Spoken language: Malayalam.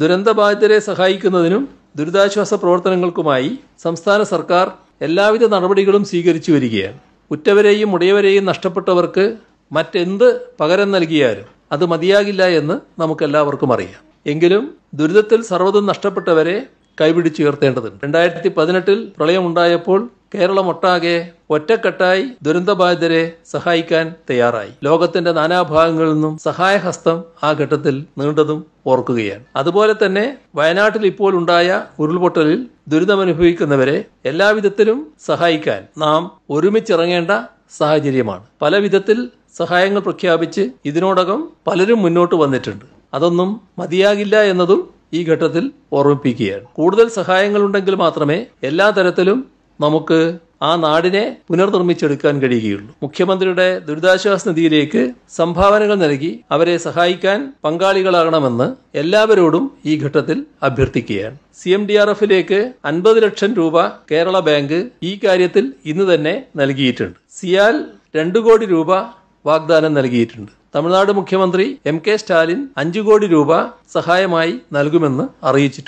ദുരന്തബാധിതരെ സഹായിക്കുന്നതിനും ദുരിതാശ്വാസ പ്രവർത്തനങ്ങൾക്കുമായി സംസ്ഥാന സർക്കാർ എല്ലാവിധ നടപടികളും സ്വീകരിച്ചു വരികയാണ് ഉറ്റവരെയും ഉടയവരെയും നഷ്ടപ്പെട്ടവർക്ക് മറ്റെന്ത് പകരം നൽകിയാലും അത് മതിയാകില്ല എന്ന് നമുക്കെല്ലാവർക്കും അറിയാം എങ്കിലും ദുരിതത്തിൽ സർവ്വതും നഷ്ടപ്പെട്ടവരെ കൈപിടിച്ചുയർത്തേണ്ടതുണ്ട് രണ്ടായിരത്തി പതിനെട്ടിൽ പ്രളയമുണ്ടായപ്പോൾ കേരളമൊട്ടാകെ ഒറ്റക്കെട്ടായി ദുരന്തബാധിതരെ സഹായിക്കാൻ തയ്യാറായി ലോകത്തിന്റെ നാനാഭാഗങ്ങളിൽ നിന്നും സഹായഹസ്തം ആ ഘട്ടത്തിൽ നീണ്ടതും ഓർക്കുകയാണ് അതുപോലെ തന്നെ വയനാട്ടിൽ ഇപ്പോൾ ഉണ്ടായ ഉരുൾപൊട്ടലിൽ ദുരിതമനുഭവിക്കുന്നവരെ എല്ലാവിധത്തിലും സഹായിക്കാൻ നാം ഒരുമിച്ചിറങ്ങേണ്ട സാഹചര്യമാണ് പല വിധത്തിൽ സഹായങ്ങൾ പ്രഖ്യാപിച്ച് ഇതിനോടകം പലരും മുന്നോട്ട് വന്നിട്ടുണ്ട് അതൊന്നും മതിയാകില്ല എന്നതും ഈ ഘട്ടത്തിൽ ഓർമ്മിപ്പിക്കുകയാണ് കൂടുതൽ സഹായങ്ങളുണ്ടെങ്കിൽ മാത്രമേ എല്ലാ തരത്തിലും നമുക്ക് ആ നാടിനെ പുനർനിർമ്മിച്ചെടുക്കാൻ കഴിയുകയുള്ളൂ മുഖ്യമന്ത്രിയുടെ ദുരിതാശ്വാസ നിധിയിലേക്ക് സംഭാവനകൾ നൽകി അവരെ സഹായിക്കാൻ പങ്കാളികളാകണമെന്ന് എല്ലാവരോടും ഈ ഘട്ടത്തിൽ അഭ്യർത്ഥിക്കുകയാണ് സി എം ഡി ആർ എഫിലേക്ക് അൻപത് ലക്ഷം രൂപ കേരള ബാങ്ക് ഈ കാര്യത്തിൽ ഇന്ന് തന്നെ നൽകിയിട്ടുണ്ട് സിയാൽ രണ്ടു കോടി രൂപ വാഗ്ദാനം നൽകിയിട്ടുണ്ട് തമിഴ്നാട് മുഖ്യമന്ത്രി എം കെ സ്റ്റാലിൻ അഞ്ചു കോടി രൂപ സഹായമായി നൽകുമെന്ന് അറിയിച്ചിട്ടുണ്ട്